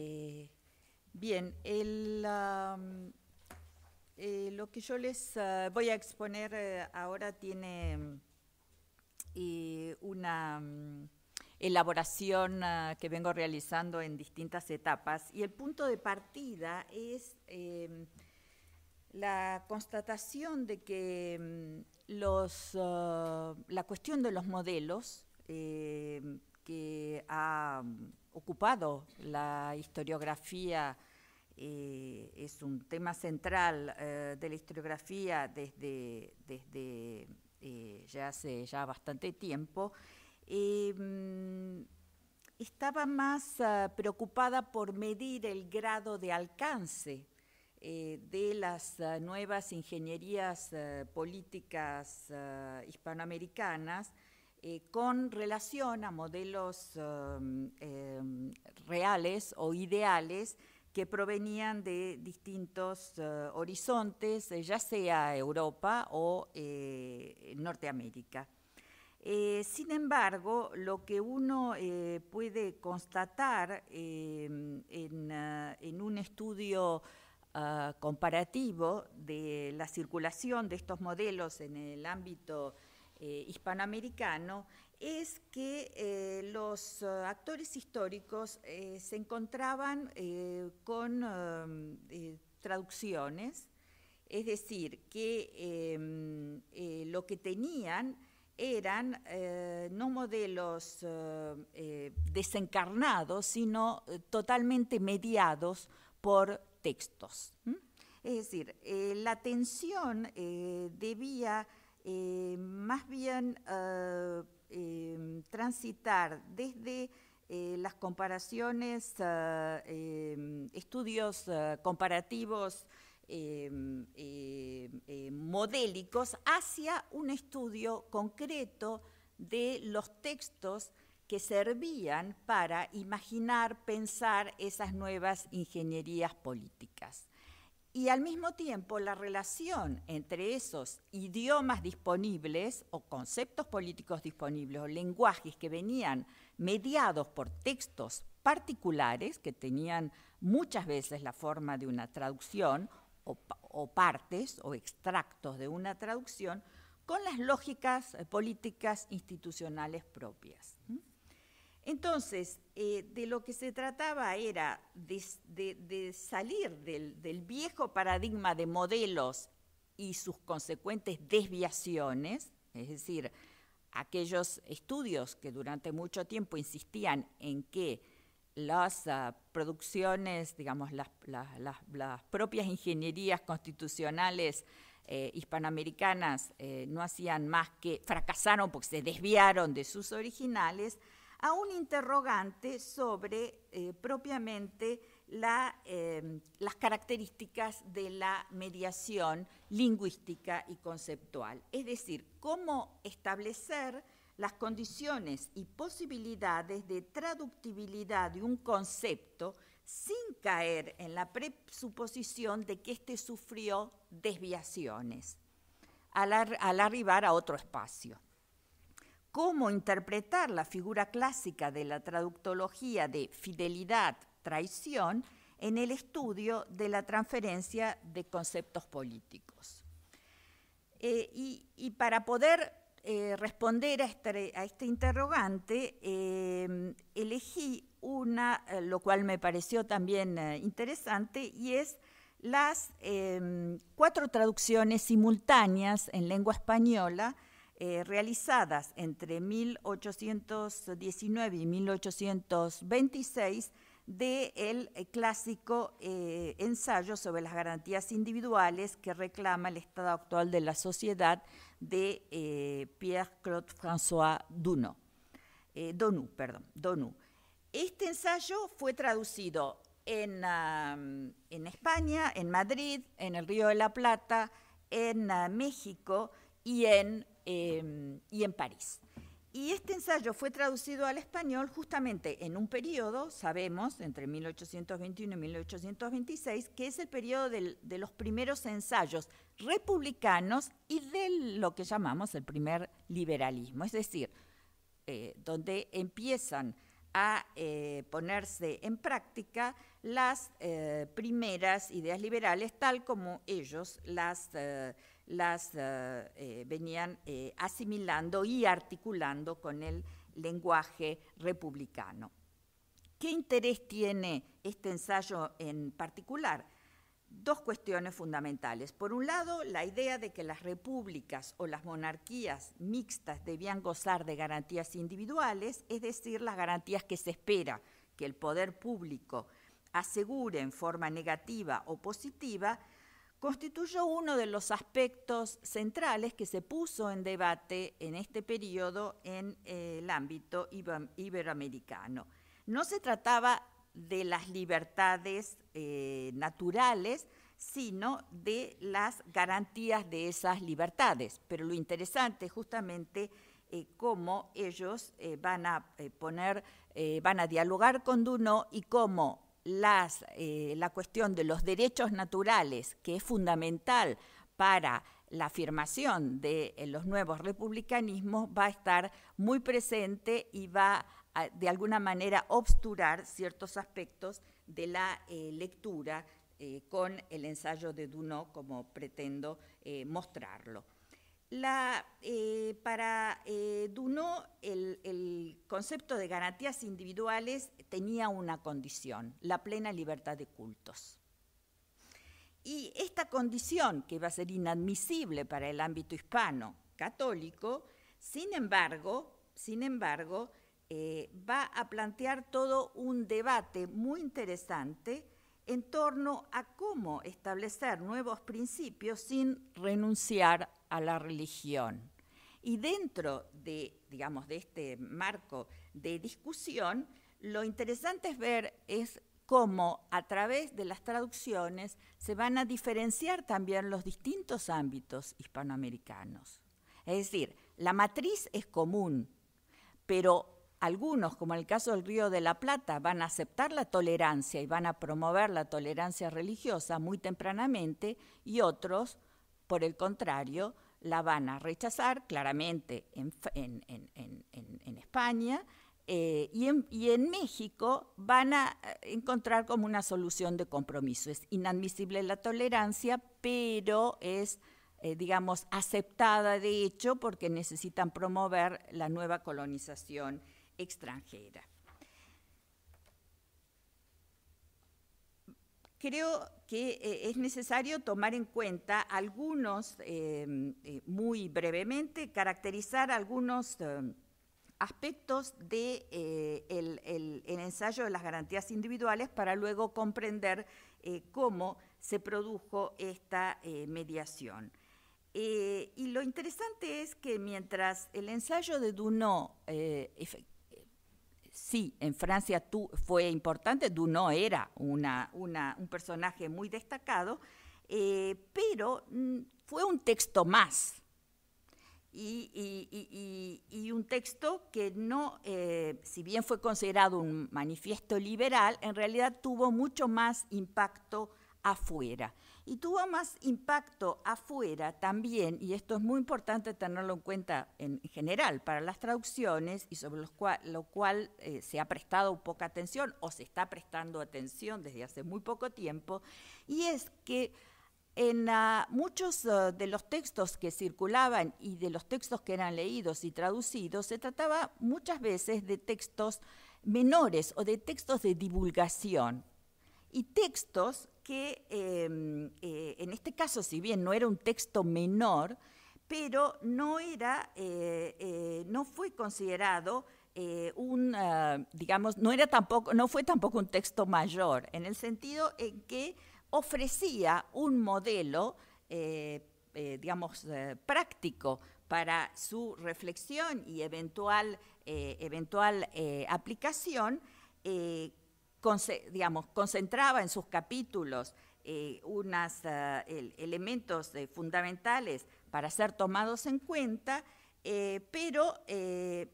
Eh, bien, eh, lo que yo les eh, voy a exponer ahora tiene una elaboración que vengo realizando en distintas etapas y el punto de partida es em, la constatación de que em, los, la cuestión de los modelos que ha mm, ocupado la historiografía, eh, es un tema central eh, de la historiografía desde, eh, ya hace ya bastante tiempo, mm, estaba más ah, preocupada por medir el grado de alcance de las ah, nuevas ingenierías ah, políticas hispanoamericanas eh, con relación a modelos um, em, reales o ideales que provenían de distintos eh, horizontes, eh, ya sea Europa o Norteamérica. sin embargo, lo que uno puede constatar em, en, un estudio ah, comparativo de la circulación de estos modelos en el ámbito eh, hispanoamericano es que eh, los eh, actores históricos se encontraban con traducciones, es decir, que em, lo que tenían eran no modelos desencarnados, sino totalmente mediados por textos. Es decir, la tensión debía eh, más bien eh, em, transitar desde eh, las comparaciones, em, estudios comparativos em, modélicos hacia un estudio concreto de los textos que servían para imaginar, pensar esas nuevas ingenierías políticas y al mismo tiempo la relación entre esos idiomas disponibles o conceptos políticos disponibles o lenguajes que venían mediados por textos particulares que tenían muchas veces la forma de una traducción o, partes o extractos de una traducción con las lógicas eh, políticas institucionales propias. Entonces, eh, de lo que se trataba era de, salir del, viejo paradigma de modelos y sus consecuentes desviaciones, es decir, aquellos estudios que durante mucho tiempo insistían en que las ah, producciones, digamos, las, propias ingenierías constitucionales eh, hispanoamericanas eh, no hacían más que fracasaron porque se desviaron de sus originales, a un interrogante sobre eh, propiamente em, las características de la mediación lingüística y conceptual, es decir, cómo establecer las condiciones y posibilidades de traductibilidad de un concepto sin caer en la presuposición de que éste sufrió desviaciones al arribar a otro espacio cómo interpretar la figura clásica de la traductología de fidelidad, traición, en el estudio de la transferencia de conceptos políticos. Eh, y, para poder eh, responder a este, este interrogante, eh, elegí una, lo cual me pareció también interesante, y es las cuatro traducciones simultáneas en lengua española eh, realizadas entre 1819 y 1826 del eh, clásico eh, ensayo sobre las garantías individuales que reclama el estado actual de la sociedad de Pierre-Claude François Dunou. Perdón, Este ensayo fue traducido en, España, en Madrid, en el Río de la Plata, en ah, México y en Em, y en París. Y este ensayo fue traducido al español justamente en un periodo, sabemos, entre 1821 y 1826, que es el periodo de los primeros ensayos republicanos y de lo que llamamos el primer liberalismo, es decir, eh, donde empiezan a eh, ponerse en práctica las eh, primeras ideas liberales, tal como ellos las las eh, eh, venían eh, asimilando y articulando con el lenguaje republicano. ¿Qué interés tiene este ensayo en particular? Dos cuestiones fundamentales. Por un lado, la idea de que las repúblicas o las monarquías mixtas debían gozar de garantías individuales, es decir, las garantías que se espera que el poder público asegure en forma negativa o positiva constituyó uno de los aspectos centrales que se puso en debate en este periodo en eh, el ámbito iberoamericano. No se trataba de las libertades eh, naturales, sino de las garantías de esas libertades. Pero lo interesante es justamente eh, cómo ellos van a poner, van a dialogar con Duno y cómo eh, la cuestión de los derechos naturales, que es fundamental para la afirmación de eh, los nuevos republicanismos, va a estar muy presente y va de alguna manera, obsturar ciertos aspectos de la eh, lectura con el ensayo de Duno como pretendo mostrarlo. Eh, para eh, Dunó, el, concepto de garantías individuales tenía una condición, la plena libertad de cultos. Y esta condición, que va a ser inadmisible para el ámbito hispano católico, sin embargo, sin embargo eh, va a plantear todo un debate muy interesante en torno a cómo establecer nuevos principios sin renunciar a la religión. Y dentro de, digamos, de este marco de discusión, lo interesante es ver es cómo a través de las traducciones se van a diferenciar también los distintos ámbitos hispanoamericanos. Es decir, la matriz es común, pero algunos, como en el caso del Río de la Plata, van a aceptar la tolerancia y van a promover la tolerancia religiosa muy tempranamente y otros por el contrario, la van a rechazar claramente en, España eh, y, en, México van a eh, encontrar como una solución de compromiso. Es inadmisible la tolerancia, pero es, eh, digamos, aceptada de hecho porque necesitan promover la nueva colonización extranjera. Creo que eh, es necesario tomar en cuenta algunos, eh, eh, muy brevemente, caracterizar algunos aspectos del de, el, ensayo de las garantías individuales para luego comprender cómo se produjo esta mediación. y lo interesante es que mientras el ensayo de Dunant sí, en Francia tú fue importante, no era un personaje muy destacado, eh, pero mm, fue un texto más. Y, un texto que no, eh, si bien fue considerado un manifiesto liberal, en realidad tuvo mucho más impacto afuera. Y tuvo más impacto afuera también, y esto es muy importante tenerlo en cuenta en general para las traducciones y sobre lo cual eh, se ha prestado poca atención o se está prestando atención desde hace muy poco tiempo, y es que en ah, muchos ah, de los textos que circulaban y de los textos que eran leídos y traducidos, se trataba muchas veces de textos menores o de textos de divulgación y textos que em, eh, en este caso, si bien no era un texto menor, pero no era, eh, eh, no fue considerado un, ah, digamos, no era tampoco, no fue tampoco un texto mayor, en el sentido en que ofrecía un modelo, digamos, práctico para su reflexión y eventual, eventual aplicación digamos, concentraba en sus capítulos eh, unos ah, elementos fundamentales para ser tomados en cuenta, eh, pero eh,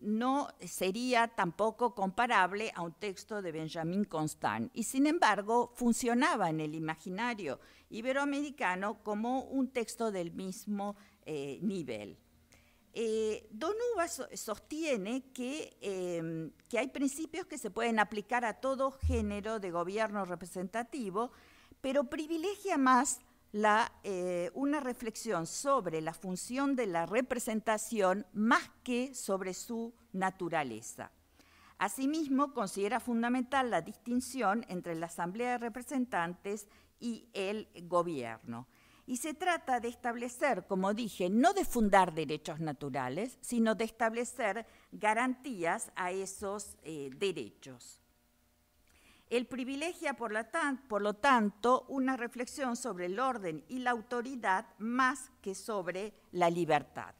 no sería tampoco comparable a un texto de Benjamin Constant. Y sin embargo, funcionaba en el imaginario iberoamericano como un texto del mismo nivel. Eh, Don Uva sostiene em, que, hay principios que se pueden aplicar a todo género de gobierno representativo, pero privilegia más eh, una reflexión sobre la función de la representación más que sobre su naturaleza. Asimismo, considera fundamental la distinción entre la Asamblea de Representantes y el gobierno. Y se trata de establecer, como dije, no de fundar derechos naturales, sino de establecer garantías a esos eh, derechos. El privilegia, por, lo tanto, una reflexión sobre el orden y la autoridad más que sobre la libertad.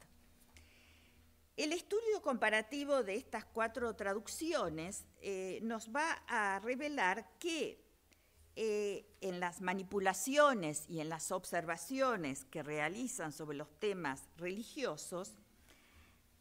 El estudio comparativo de estas cuatro traducciones eh, nos va a revelar que eh, en las manipulaciones y en las observaciones que realizan sobre los temas religiosos,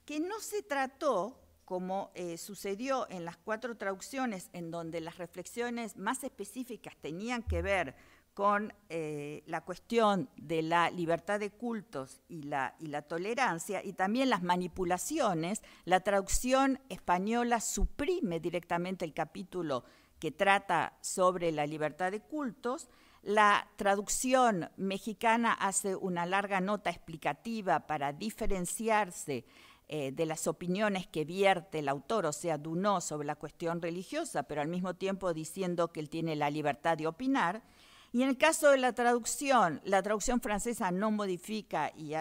que no se trató, como eh, sucedió en las cuatro traducciones, en donde las reflexiones más específicas tenían que ver con eh, la cuestión de la libertad de cultos y la, y la tolerancia, y también las manipulaciones, la traducción española suprime directamente el capítulo que trata sobre la libertad de cultos. La traducción mexicana hace una larga nota explicativa para diferenciarse eh, de las opiniones que vierte el autor, o sea, Dunó, sobre la cuestión religiosa, pero al mismo tiempo diciendo que él tiene la libertad de opinar. Y en el caso de la traducción, la traducción francesa no modifica y,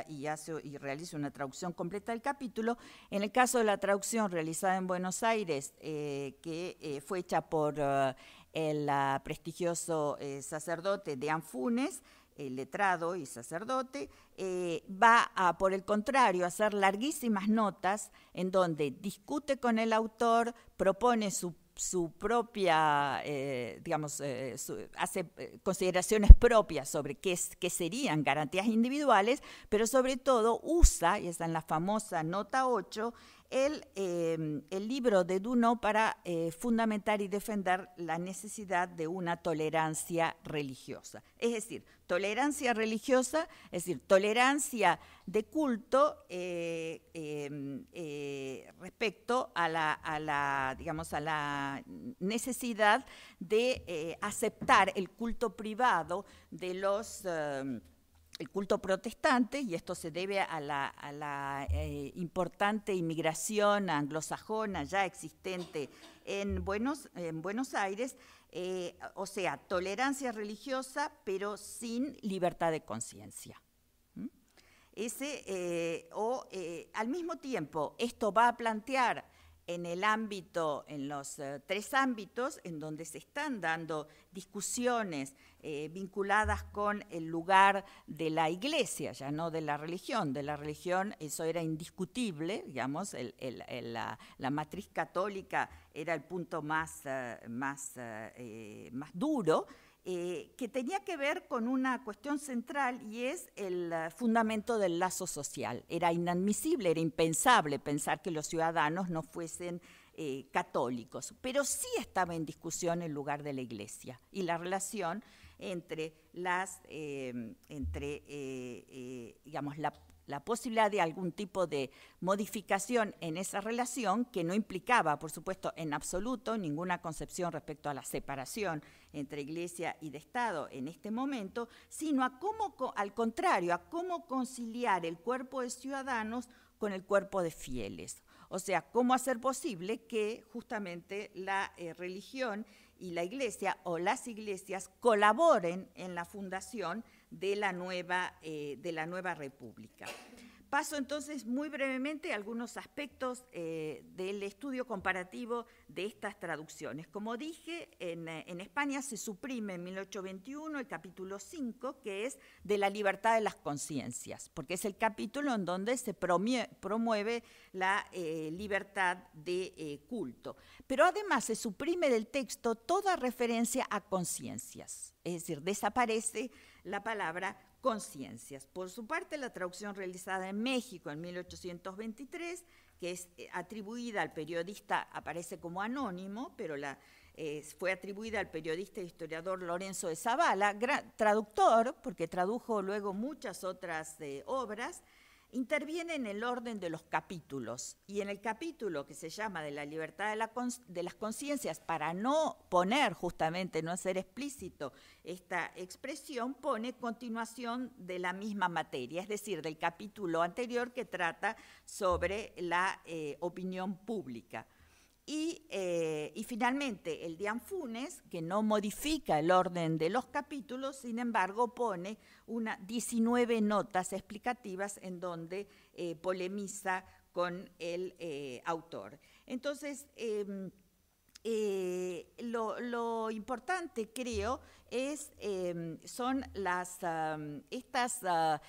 realiza una traducción completa del capítulo. En el caso de la traducción realizada en Buenos Aires, eh, que eh, fue hecha por eh, el ah, prestigioso sacerdote de Anfunes, letrado y sacerdote, va a, por el contrario, a hacer larguísimas notas en donde discute con el autor, propone su su propia, eh, digamos, eh, hace eh, consideraciones propias sobre qué, qué serían garantías individuales, pero sobre todo usa, y está en la famosa nota 8, Em, el, libro de Duno para eh, fundamentar y defender la necesidad de una tolerancia religiosa. Es decir, tolerancia religiosa, es decir, tolerancia de culto eh, em, eh, respecto a la, a la, digamos, a la necesidad de aceptar el culto privado de los em, el este culto protestante, y esto se debe a la, eh, importante inmigración anglosajona ya existente en Buenos, en Buenos Aires, eh, o sea, tolerancia religiosa, pero sin libertad de conciencia. Ese, eh, o al mismo tiempo, esto va a plantear en el ámbito, en los eh, tres ámbitos en donde se están dando discusiones eh, vinculadas con el lugar de la iglesia, ya no de la religión. De la religión eso era indiscutible, digamos, la, matriz católica era el punto más, eh, más duro. Eh, que tenía que ver con una cuestión central y es el eh, fundamento del lazo social. Era inadmisible, era impensable pensar que los ciudadanos no fuesen eh, católicos, pero sí estaba en discusión el lugar de la iglesia y la relación entre las, entre, digamos, la la posibilidad de algún tipo de modificación en esa relación que no implicaba, por supuesto, en absoluto ninguna concepción respecto a la separación entre iglesia y de Estado en este momento, sino a cómo, al contrario, a cómo conciliar el cuerpo de ciudadanos con el cuerpo de fieles. O sea, cómo hacer posible que justamente la eh, religión y la iglesia o las iglesias colaboren en la fundación eh, de la nueva, República. Paso entonces muy brevemente a algunos aspectos eh, del estudio comparativo de estas traducciones. Como dije, en, eh, España se suprime en 1821 el capítulo 5, que es de la libertad de las conciencias, porque es el capítulo en donde se promueve la libertad de culto. Pero además se suprime del texto toda referencia a conciencias es decir, desaparece la palabra conciencias. Por su parte, la traducción realizada en México en 1823, que es eh, atribuida al periodista, aparece como anónimo, pero eh, fue atribuida al periodista e historiador Lorenzo de Zavala, traductor, porque tradujo luego muchas otras eh, obras, interviene en el orden de los capítulos y en el capítulo que se llama de la libertad de, las conciencias, para no poner justamente, no hacer explícito esta expresión, pone continuación de la misma materia, es decir, del capítulo anterior que trata sobre la eh, opinión pública. Eh, y, finalmente, el de Anfunes, que no modifica el orden de los capítulos, sin embargo, pone una 19 notas explicativas en donde eh, polemiza con el eh, autor. Entonces, em, lo, importante, creo, es, em, son estas... Ah,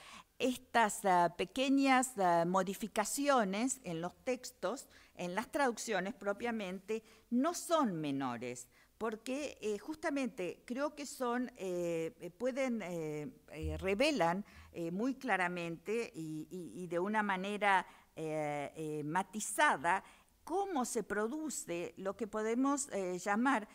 ah, pequeñas ah, modificaciones en los textos en las traducciones propiamente no son menores, porque eh, justamente creo que son, eh, pueden, eh, revelan muy claramente y, de una manera matizada cómo se produce lo que podemos llamar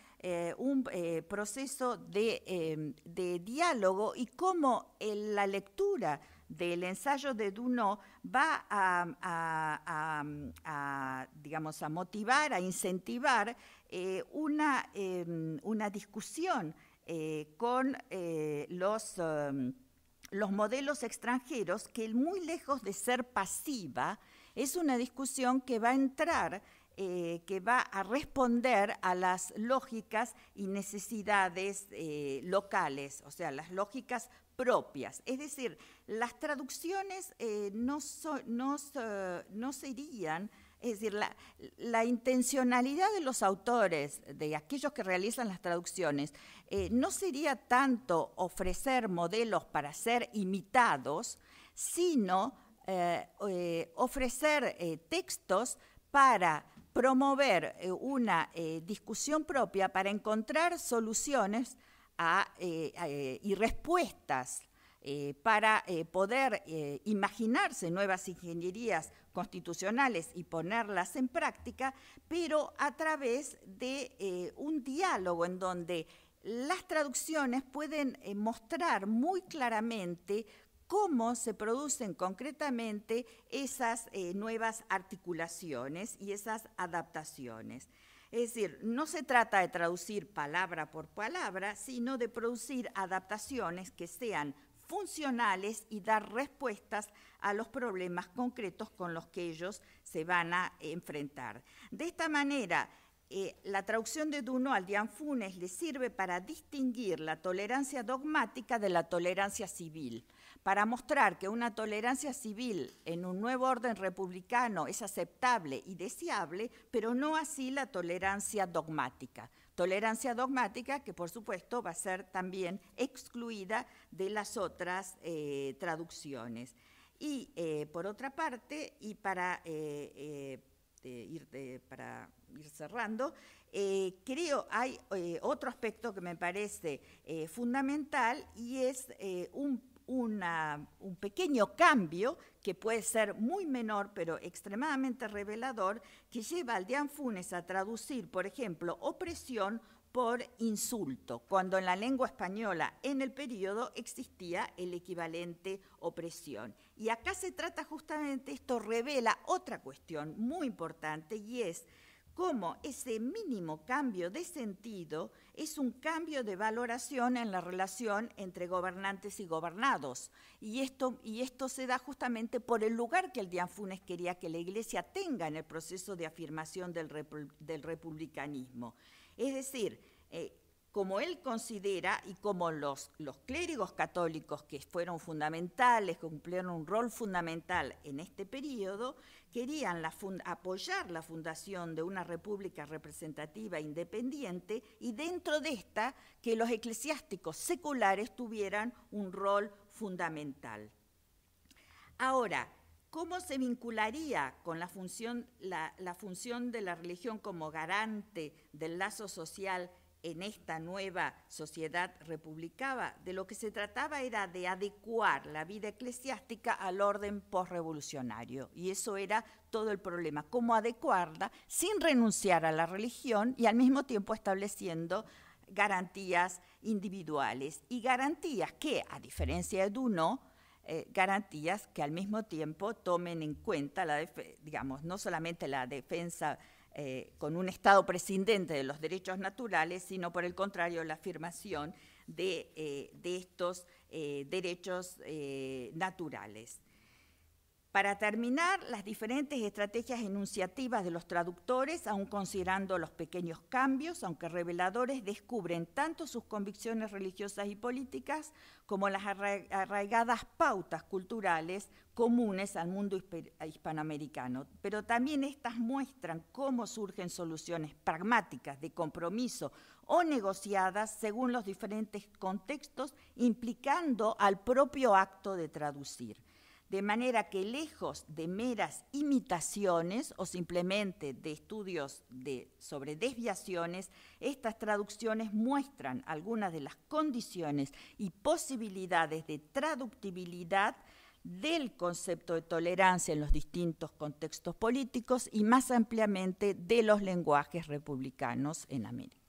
un proceso de, diálogo y cómo la lectura del ensayo de duno va a, digamos, a motivar, a incentivar eh, una, em, una, discusión eh, con eh, los, em, los modelos extranjeros que muy lejos de ser pasiva, es una discusión que va a entrar que va a responder a las lógicas y necesidades locales, o sea, las lógicas propias. Es decir, las traducciones eh, no, serían, es decir, la, intencionalidad de los autores, de aquellos que realizan las traducciones, eh, no sería tanto ofrecer modelos para ser imitados, sino eh, ofrecer textos para promover una discusión propia, para encontrar soluciones eh, eh, y respuestas eh, para poder imaginarse nuevas ingenierías constitucionales y ponerlas en práctica, pero a través de un diálogo en donde las traducciones pueden mostrar muy claramente cómo se producen concretamente esas nuevas articulaciones y esas adaptaciones. Es decir, no se trata de traducir palabra por palabra, sino de producir adaptaciones que sean funcionales y dar respuestas a los problemas concretos con los que ellos se van a enfrentar. De esta manera, eh, la traducción de Duno al Funes le sirve para distinguir la tolerancia dogmática de la tolerancia civil, para mostrar que una tolerancia civil en un nuevo orden republicano es aceptable y deseable, pero no así la tolerancia dogmática. Tolerancia dogmática que por supuesto va a ser también excluida de las otras eh, traducciones. Y eh, por otra parte, y para este, ir para ir cerrando, eh, creo hay eh, otro aspecto que me parece eh, fundamental y es un, pequeño cambio que puede ser muy menor, pero extremadamente revelador, que lleva al Dian Funes a traducir, por ejemplo, opresión por insulto, cuando en la lengua española en el periodo existía el equivalente opresión. Y acá se trata justamente, esto revela otra cuestión muy importante y es cómo ese mínimo cambio de sentido es un cambio de valoración en la relación entre gobernantes y gobernados. Y esto, y esto se da justamente por el lugar que el Dianfunes Funes quería que la Iglesia tenga en el proceso de afirmación del republicanismo. Es decir, eh, como él considera y como los, clérigos católicos que fueron fundamentales, que cumplieron un rol fundamental en este periodo, querían apoyar la fundación de una república representativa independiente y dentro de esta que los eclesiásticos seculares tuvieran un rol fundamental. Ahora, cómo se vincularía con la función, la, función de la religión como garante del lazo social en esta nueva sociedad republicana, de lo que se trataba era de adecuar la vida eclesiástica al orden postrevolucionario. Y eso era todo el problema, cómo adecuarla sin renunciar a la religión y al mismo tiempo estableciendo garantías individuales y garantías que, a diferencia de uno... Eh, garantías que al mismo tiempo tomen en cuenta, la digamos, no solamente la defensa eh, con un Estado prescindente de los derechos naturales, sino por el contrario la afirmación de eh, estos derechos naturales. Para terminar, las diferentes estrategias enunciativas de los traductores, aun considerando los pequeños cambios, aunque reveladores, descubren tanto sus convicciones religiosas y políticas como las arraigadas pautas culturales comunes al mundo hispanoamericano. Pero también estas muestran cómo surgen soluciones pragmáticas de compromiso o negociadas según los diferentes contextos, implicando al propio acto de traducir de manera que lejos de meras imitaciones o simplemente de estudios de, sobre desviaciones, estas traducciones muestran algunas de las condiciones y posibilidades de traductibilidad del concepto de tolerancia en los distintos contextos políticos y más ampliamente de los lenguajes republicanos en América.